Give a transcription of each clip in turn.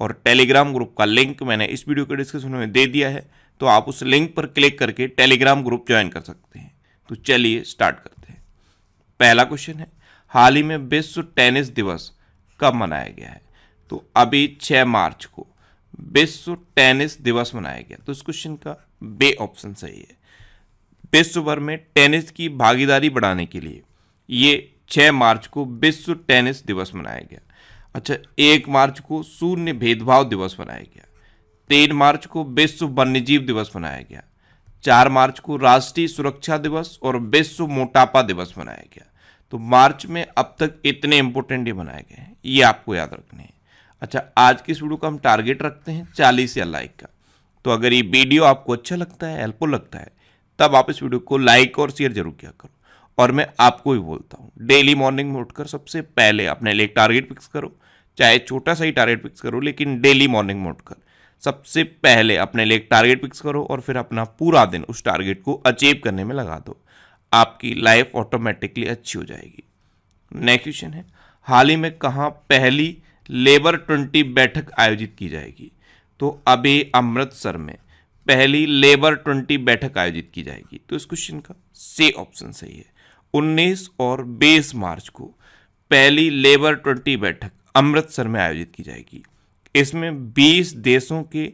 और Telegram group का link मैंने इस वीडियो के डिस्क्रिप्शन में दे दिया है तो आप उस लिंक पर क्लिक करके टेलीग्राम ग्रुप ज्वाइन कर सकते हैं तो चलिए स्टार्ट करते हैं पहला क्वेश्चन है हाल ही में विश्व टेनिस दिवस कब मनाया गया है तो अभी 6 मार्च को विश्व टेनिस दिवस मनाया गया तो इस क्वेश्चन का बे ऑप्शन सही है विश्व भर में टेनिस की भागीदारी बढ़ाने के लिए ये 6 मार्च को विश्व टेनिस दिवस मनाया गया अच्छा एक मार्च को शून्य भेदभाव दिवस मनाया गया तीन मार्च को विश्व वन्यजीव दिवस मनाया गया चार मार्च को राष्ट्रीय सुरक्षा दिवस और विश्व मोटापा दिवस मनाया गया तो मार्च में अब तक इतने इम्पोर्टेंट डे बनाए गए हैं ये आपको याद रखने हैं अच्छा आज की इस वीडियो का हम टारगेट रखते हैं चालीस या लाइक का तो अगर ये वीडियो आपको अच्छा लगता है हेल्पफुल लगता है तब आप इस वीडियो को लाइक और शेयर जरूर किया करो और मैं आपको भी बोलता हूँ डेली मॉर्निंग में उठकर सबसे पहले अपने लिए टारगेट फिक्स करो चाहे छोटा सा ही टारगेट फिक्स करो लेकिन डेली मॉर्निंग में उठकर सबसे पहले अपने लिए टारगेट फिक्स करो और फिर अपना पूरा दिन उस टारगेट को अचीव करने में लगा दो आपकी लाइफ ऑटोमेटिकली अच्छी हो जाएगी नेक्स्ट क्वेश्चन है हाल ही में कहाँ पहली लेबर ट्वेंटी बैठक आयोजित की जाएगी तो अभी अमृतसर में पहली लेबर ट्वेंटी बैठक आयोजित की जाएगी तो इस क्वेश्चन का से ऑप्शन सही है 19 और 20 मार्च को पहली लेबर ट्वेंटी बैठक अमृतसर में आयोजित की जाएगी इसमें 20 देशों के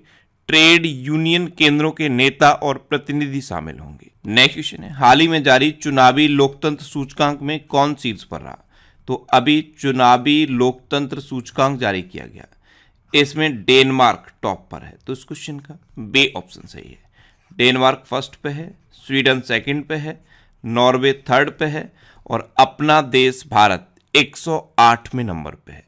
ट्रेड यूनियन केंद्रों के नेता और प्रतिनिधि शामिल होंगे नेक्स्ट क्वेश्चन है हाल ही में जारी चुनावी लोकतंत्र सूचकांक में कौन सीट्स पर रहा तो अभी चुनावी लोकतंत्र सूचकांक जारी किया गया इसमें डेनमार्क टॉप पर है तो इस क्वेश्चन का बे ऑप्शन सही है डेनमार्क फर्स्ट पे है स्वीडन सेकंड पे है नॉर्वे थर्ड पे है और अपना देश भारत 108वें नंबर पे है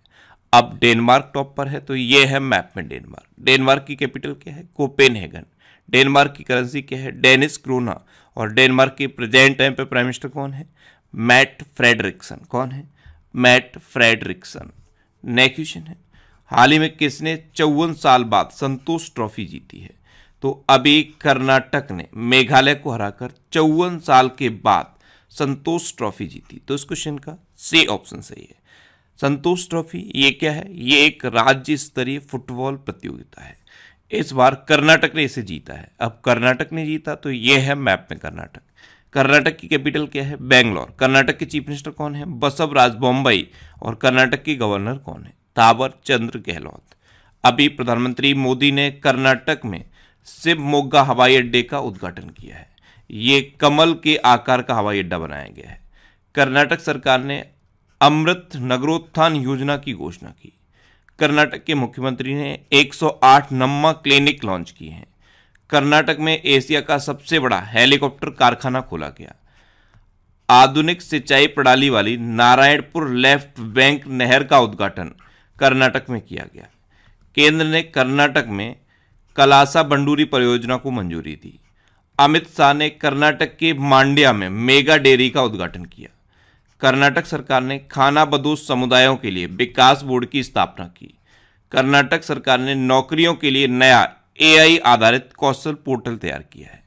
अब डेनमार्क टॉप पर है तो ये है मैप में डेनमार्क डेनमार्क की कैपिटल क्या है कोपेनहेगन डेनमार्क की करेंसी क्या है डेनिस क्रोना और डेनमार्क के प्रेजेंट टाइम पे प्राइम मिनिस्टर कौन है मैट फ्रेडरिक्सन कौन है मैट फ्रेडरिक्सन नेक्स्ट क्वेश्चन है हाल ही में किसने चौवन साल बाद संतोष ट्रॉफी जीती है तो अभी कर्नाटक ने मेघालय को हराकर चौवन साल के बाद संतोष ट्रॉफी जीती तो इस क्वेश्चन का सी ऑप्शन सही है संतोष ट्रॉफी ये क्या है ये एक राज्य स्तरीय फुटबॉल प्रतियोगिता है इस बार कर्नाटक ने इसे जीता है अब कर्नाटक ने जीता तो ये है मैप में कर्नाटक कर्नाटक की कैपिटल क्या है बेंगलोर कर्नाटक के चीफ मिनिस्टर कौन है बसवराज बॉम्बई और कर्नाटक के गवर्नर कौन है तावर चंद्र गहलोत अभी प्रधानमंत्री मोदी ने कर्नाटक में शिव मोगा हवाई अड्डे का उद्घाटन किया है ये कमल के आकार का हवाई अड्डा बनाया गया है कर्नाटक सरकार ने अमृत नगरोत्थान योजना की घोषणा की कर्नाटक के मुख्यमंत्री ने 108 नम्मा क्लिनिक लॉन्च किए हैं कर्नाटक में एशिया का सबसे बड़ा हेलीकॉप्टर कारखाना खोला गया आधुनिक सिंचाई प्रणाली वाली नारायणपुर लेफ्ट बैंक नहर का उद्घाटन कर्नाटक में किया गया केंद्र ने कर्नाटक में कलासा बंडूरी परियोजना को मंजूरी दी अमित शाह ने कर्नाटक के मांड्या में मेगा डेयरी का उद्घाटन किया कर्नाटक सरकार ने खाना बदोश समुदायों के लिए विकास बोर्ड की स्थापना की कर्नाटक सरकार ने नौकरियों के लिए नया एआई आधारित कौशल पोर्टल तैयार किया है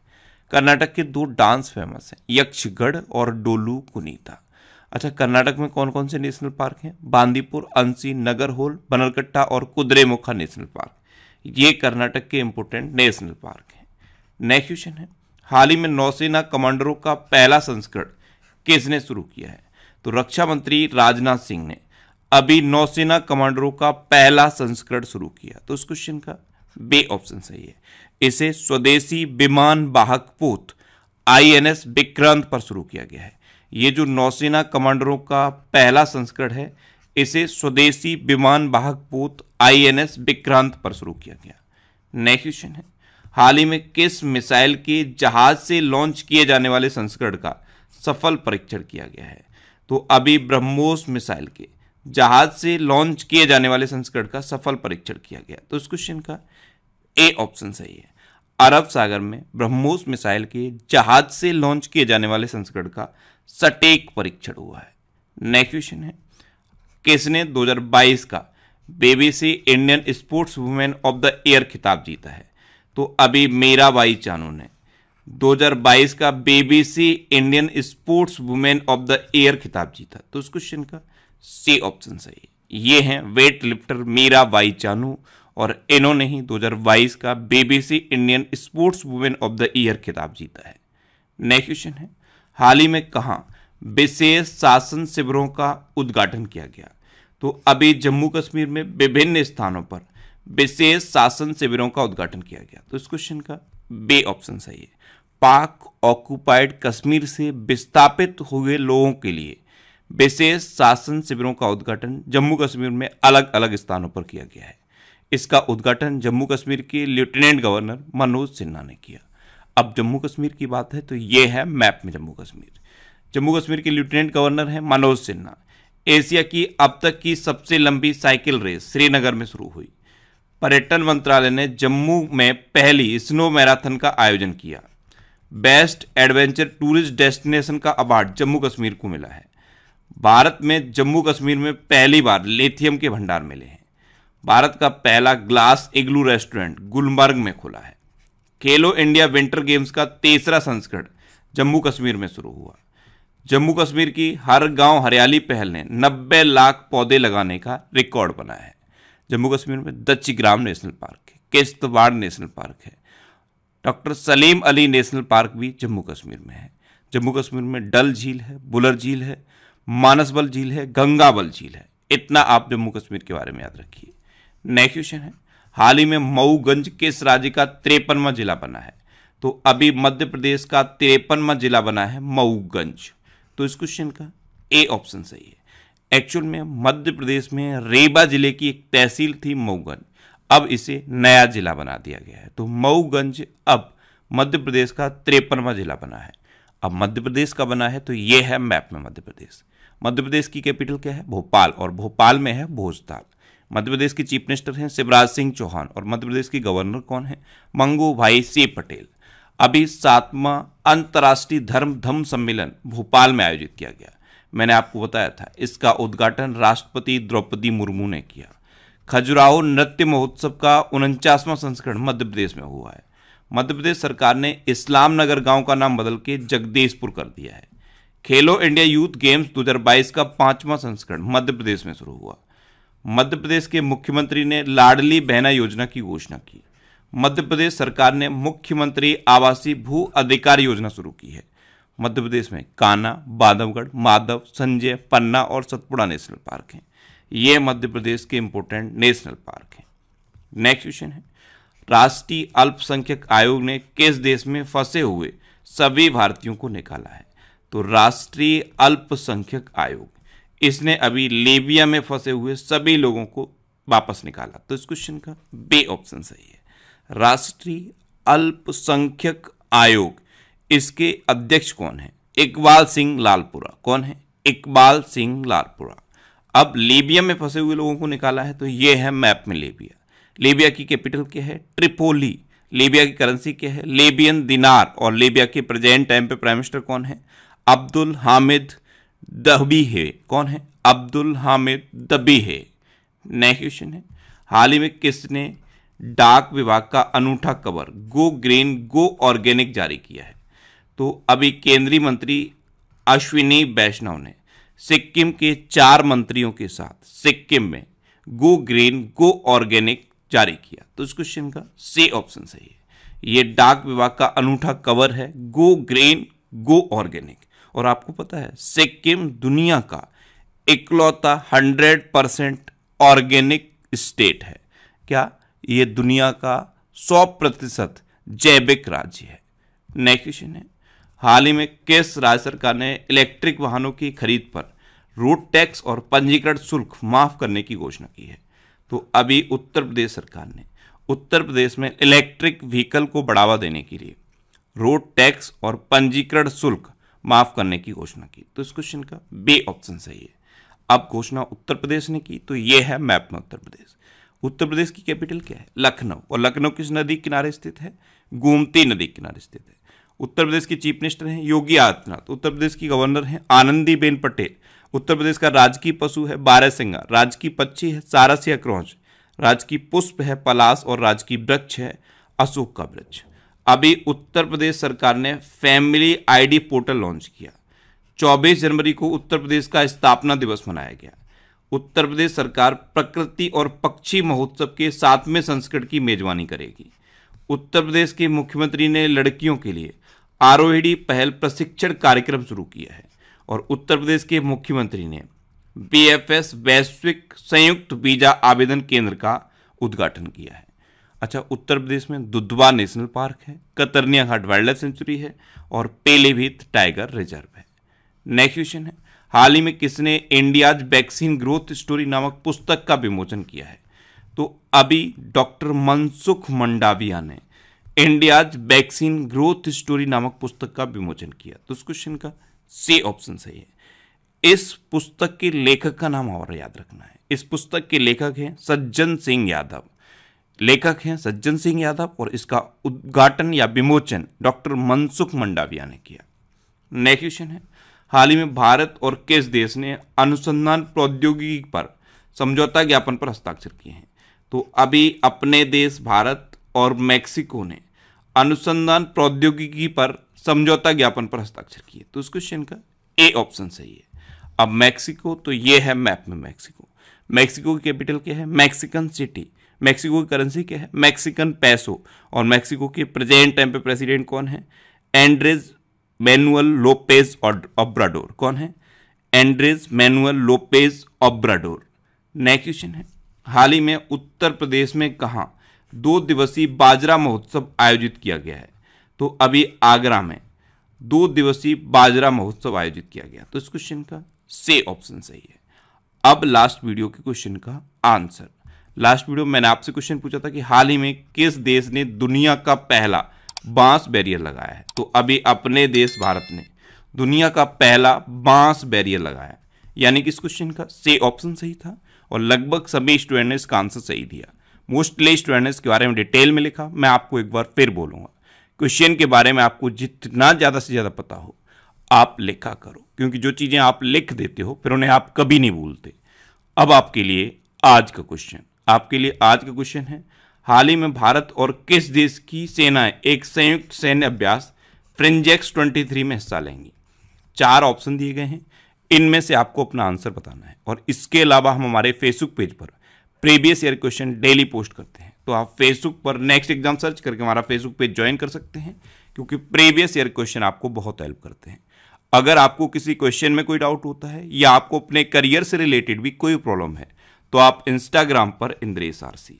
कर्नाटक के दो डांस फेमस हैं यक्षगढ़ और डोलू कुनीता अच्छा कर्नाटक में कौन कौन से नेशनल पार्क हैं बांदीपुर अंसी नगर होल बनरकट्टा और कुद्रेमुखा नेशनल पार्क ये कर्नाटक के इम्पोर्टेंट नेशनल पार्क हैं नेक्स्ट क्वेश्चन है हाल ही में नौसेना कमांडरों का पहला संस्करण किसने शुरू किया है तो रक्षा मंत्री राजनाथ सिंह ने अभी नौसेना कमांडरों का पहला संस्करण शुरू किया तो इस क्वेश्चन का बे ऑप्शन सही है इसे स्वदेशी विमान वाहक पोत आईएनएस विक्रांत पर शुरू किया गया है ये जो नौसेना कमांडरों का पहला संस्करण है इसे स्वदेशी विमान वाहक पोत आईएनएस विक्रांत पर शुरू किया गया नेक्स्ट क्वेश्चन है हाल ही में किस मिसाइल के जहाज से लॉन्च किए जाने वाले संस्करण का सफल परीक्षण किया गया है तो अभी ब्रह्मोस मिसाइल के जहाज से लॉन्च किए जाने वाले संस्करण का सफल परीक्षण किया गया तो इस क्वेश्चन का ए ऑप्शन सही है अरब सागर में ब्रह्मोस मिसाइल के जहाज से लॉन्च किए जाने वाले संस्करण का सटीक परीक्षण हुआ है नेक्स्ट क्वेश्चन है किसने 2022 का BBC Indian sports women of the year खिताब जीता है तो अभी मेरा बाई चानू ने 2022 का BBC Indian sports women of the year खिताब जीता तो उस क्वेश्चन का सी ऑप्शन सही ये हैं weight lifter Mirabai Chanu और इन्होंने ही 2022 का BBC Indian sports women of the year खिताब जीता है नेक्स्ट क्वेश्चन है हाल ही में कहाँ विशेष शासन शिविरों का उद्घाटन किया गया तो अभी जम्मू कश्मीर में विभिन्न स्थानों पर विशेष शासन शिविरों का उद्घाटन किया गया तो इस क्वेश्चन का बे ऑप्शन सही है पाक ऑक्यूपाइड कश्मीर से विस्थापित हुए लोगों के लिए विशेष शासन शिविरों का उद्घाटन जम्मू कश्मीर में अलग अलग स्थानों पर किया गया है इसका उद्घाटन जम्मू कश्मीर के लेफ्टिनेंट गवर्नर मनोज सिन्हा ने किया अब जम्मू कश्मीर की बात है तो ये है मैप में जम्मू कश्मीर जम्मू कश्मीर के लेफ्टिनेंट गवर्नर हैं मनोज सिन्हा एशिया की अब तक की सबसे लंबी साइकिल रेस श्रीनगर में शुरू हुई पर्यटन मंत्रालय ने जम्मू में पहली स्नो मैराथन का आयोजन किया बेस्ट एडवेंचर टूरिस्ट डेस्टिनेशन का अवार्ड जम्मू कश्मीर को मिला है भारत में जम्मू कश्मीर में पहली बार लेथियम के भंडार मिले हैं भारत का पहला ग्लास इग्लू रेस्टोरेंट गुलमर्ग में खुला है खेलो इंडिया विंटर गेम्स का तीसरा संस्करण जम्मू कश्मीर में शुरू हुआ जम्मू कश्मीर की हर गांव हरियाली पहल ने 90 लाख पौधे लगाने का रिकॉर्ड बनाया है जम्मू कश्मीर में दच्ची ग्राम नेशनल पार्क है किश्तवाड़ नेशनल पार्क है doctor Salim Ali national park भी जम्मू कश्मीर में है जम्मू कश्मीर में डल झील है बुलर झील है मानसबल झील है गंगाबल झील है इतना आप जम्मू कश्मीर के बारे में याद रखिए नेक्स्ट क्वेश्चन है हाल ही में मऊगंज किस राज्य का तिरपनवा जिला बना है तो अभी मध्य प्रदेश का तिरपनवा जिला बना है मऊगंज तो इस क्वेश्चन का ए ऑप्शन सही है एक्चुअल में मध्य प्रदेश में रेबा जिले की एक तहसील थी मऊगंज अब इसे नया जिला बना दिया गया है तो मऊगंज अब मध्य प्रदेश का त्रेपनवा जिला बना है अब मध्य प्रदेश का बना है तो यह है मैप में मध्य प्रदेश मध्य प्रदेश की कैपिटल क्या है भोपाल और भोपाल में है भोजताल मध्य प्रदेश के चीफ मिनिस्टर हैं शिवराज सिंह चौहान और मध्य प्रदेश के गवर्नर कौन है मंगू भाई सी पटेल अभी सातवां अंतर्राष्ट्रीय धर्म धम्म सम्मेलन भोपाल में आयोजित किया गया मैंने आपको बताया था इसका उद्घाटन राष्ट्रपति द्रौपदी मुर्मू ने किया खजुराहो नृत्य महोत्सव का उनचासवां संस्करण मध्य प्रदेश में हुआ है मध्य प्रदेश सरकार ने इस्लाम नगर गांव का नाम बदल के जगदेशपुर कर दिया है खेलो इंडिया यूथ गेम्स 2022 का पांचवां संस्करण मध्य प्रदेश में शुरू हुआ मध्य प्रदेश के मुख्यमंत्री ने लाडली बहना योजना की घोषणा की मध्य प्रदेश सरकार ने मुख्यमंत्री आवासीय भू अधिकार योजना शुरू की है मध्य प्रदेश में काना बांधवगढ़ माधव संजय पन्ना और सतपुड़ा नेशनल पार्क हैं ये मध्य प्रदेश के इंपोर्टेंट नेशनल पार्क हैं नेक्स्ट क्वेश्चन है राष्ट्रीय अल्पसंख्यक आयोग ने किस देश में फंसे हुए सभी भारतीयों को निकाला है तो राष्ट्रीय अल्पसंख्यक आयोग इसने अभी लीबिया में फंसे हुए सभी लोगों को वापस निकाला तो इस क्वेश्चन का बे ऑप्शन सही है राष्ट्रीय अल्पसंख्यक आयोग इसके अध्यक्ष कौन है इकबाल सिंह लालपुरा कौन है इकबाल सिंह लालपुरा अब लीबिया में फंसे हुए लोगों को निकाला है तो ये है मैप में लीबिया लीबिया की कैपिटल क्या है ट्रिपोली लीबिया की करेंसी क्या है लेबियन दिनार और लीबिया के प्रेजेंट टाइम पे प्राइम मिनिस्टर कौन है अब्दुल हामिद दबी है कौन है अब्दुल हामिद दबी है क्वेश्चन है हाल ही में किसने डाक विभाग का अनूठा cover go green go organic जारी किया है तो अभी केंद्रीय मंत्री अश्विनी वैष्णव ने सिक्किम के चार मंत्रियों के साथ सिक्किम में गो ग्रीन गो ऑर्गेनिक जारी किया तो इस क्वेश्चन का से ऑप्शन सही है ये डाक विभाग का अनूठा कवर है गो ग्रीन गो ऑर्गेनिक और आपको पता है सिक्किम दुनिया का इकलौता हंड्रेड परसेंट ऑर्गेनिक स्टेट है क्या ये दुनिया का सौ प्रतिशत जैविक राज्य है नेक्स्ट क्वेश्चन है हाल ही में केस राज्य सरकार ने इलेक्ट्रिक वाहनों की खरीद पर रोड टैक्स और पंजीकरण शुल्क माफ करने की घोषणा की है तो अभी उत्तर प्रदेश सरकार ने उत्तर प्रदेश में इलेक्ट्रिक व्हीकल को बढ़ावा देने के लिए रोड टैक्स और पंजीकरण शुल्क माफ करने की घोषणा की तो इस क्वेश्चन का बी ऑप्शन सही है अब घोषणा उत्तर प्रदेश ने की तो यह है मैप में उत्तर प्रदेश उत्तर प्रदेश की कैपिटल क्या है लखनऊ और लखनऊ किस नदी किनारे स्थित है गोमती नदी किनारे स्थित है उत्तर प्रदेश की चीफ मिनिस्टर हैं योगी आदित्यनाथ उत्तर प्रदेश की गवर्नर हैं आनंदीबेन पटेल उत्तर प्रदेश का राजकीय पशु है बारहसिंगा राजकीय पक्षी है सारसिया क्रौच राजकीय पुष्प है पलास और राजकीय वृक्ष है अशोक का वृक्ष अभी उत्तर प्रदेश सरकार ने फैमिली आईडी पोर्टल लॉन्च किया 24 जनवरी को उत्तर प्रदेश का स्थापना दिवस मनाया गया उत्तर प्रदेश सरकार प्रकृति और पक्षी महोत्सव के सातवें संस्करण की मेजबानी करेगी उत्तर प्रदेश के मुख्यमंत्री ने लड़कियों के लिए आरोहिणी पहल प्रशिक्षण कार्यक्रम शुरू किया है और उत्तर प्रदेश के मुख्यमंत्री ने बीएफएस वैश्विक संयुक्त वीजा आवेदन केंद्र का उद्घाटन किया है अच्छा उत्तर प्रदेश में दुधवा नेशनल पार्क है Katarniaghat wildlife sanctuary है और पेलीभीत टाइगर रिजर्व है नेक्स्ट क्वेश्चन है हाल ही में किसने इंडियाज वैक्सीन ग्रोथ स्टोरी नामक पुस्तक का विमोचन किया है तो अभी डॉक्टर मनसुख मंडाविया ने इंडियाज वैक्सीन ग्रोथ स्टोरी नामक पुस्तक का विमोचन किया तो इस क्वेश्चन का सी ऑप्शन सही है इस पुस्तक के लेखक का नाम और याद रखना है इस पुस्तक के लेखक हैं सज्जन सिंह यादव लेखक हैं सज्जन सिंह यादव और इसका उद्घाटन या विमोचन डॉक्टर मनसुख मंडाविया ने किया नेक्स्ट क्वेश्चन है हाल ही में भारत और किस देश ने अनुसंधान प्रौद्योगिकी पर समझौता ज्ञापन पर हस्ताक्षर किए हैं तो अभी अपने देश भारत और मैक्सिको ने अनुसंधान प्रौद्योगिकी पर समझौता ज्ञापन पर हस्ताक्षर किए तो इस क्वेश्चन का ए ऑप्शन सही है अब मैक्सिको तो ये है मैप में मैक्सिको मैक्सिको की कैपिटल क्या है मैक्सिकन सिटी मैक्सिको की करेंसी क्या है मैक्सिकन पैसो और मैक्सिको के प्रेजेंट टाइम पे प्रेसिडेंट कौन है एंड्रेज मैनुअल लोपेज ऑब्राडोर कौन है Andres Manuel Lopez Obrador next question है हाल ही में उत्तर प्रदेश में कहाँ दो दिवसीय बाजरा महोत्सव आयोजित किया गया है तो अभी आगरा में दो दिवसीय बाजरा महोत्सव आयोजित किया गया तो इस क्वेश्चन का से ऑप्शन सही है अब लास्ट वीडियो के क्वेश्चन का आंसर लास्ट वीडियो मैंने आपसे क्वेश्चन पूछा था कि हाल ही में किस देश ने दुनिया का पहला बांस बैरियर लगाया है तो अभी अपने देश भारत ने दुनिया का पहला बांस बैरियर लगाया यानी कि इस क्वेश्चन का से ऑप्शन सही था और लगभग सभी स्टूडेंट ने इसका आंसर सही दिया मोस्टली स्टूडेंट ने इसके बारे में डिटेल में लिखा मैं आपको एक बार फिर बोलूंगा क्वेश्चन के बारे में आपको जितना ज़्यादा से ज़्यादा पता हो आप लिखा करो क्योंकि जो चीज़ें आप लिख देते हो फिर उन्हें आप कभी नहीं भूलते अब आपके लिए आज का क्वेश्चन आपके लिए आज का क्वेश्चन है हाल ही में भारत और किस देश की सेना एक संयुक्त सैन्य अभ्यास फ्रिंजेक्स 23 में हिस्सा लेंगी चार ऑप्शन दिए गए हैं इनमें से आपको अपना आंसर बताना है और इसके अलावा हम हमारे फेसबुक पेज पर previous year question daily post करते हैं तो आप फेसबुक पर नेक्स्ट एग्जाम सर्च करके हमारा फेसबुक पेज ज्वाइन कर सकते हैं क्योंकि प्रीवियस ईयर क्वेश्चन आपको बहुत हेल्प करते हैं अगर आपको किसी क्वेश्चन में कोई डाउट होता है या आपको अपने करियर से रिलेटेड भी कोई प्रॉब्लम है तो आप इंस्टाग्राम पर इंद्रेश आरसी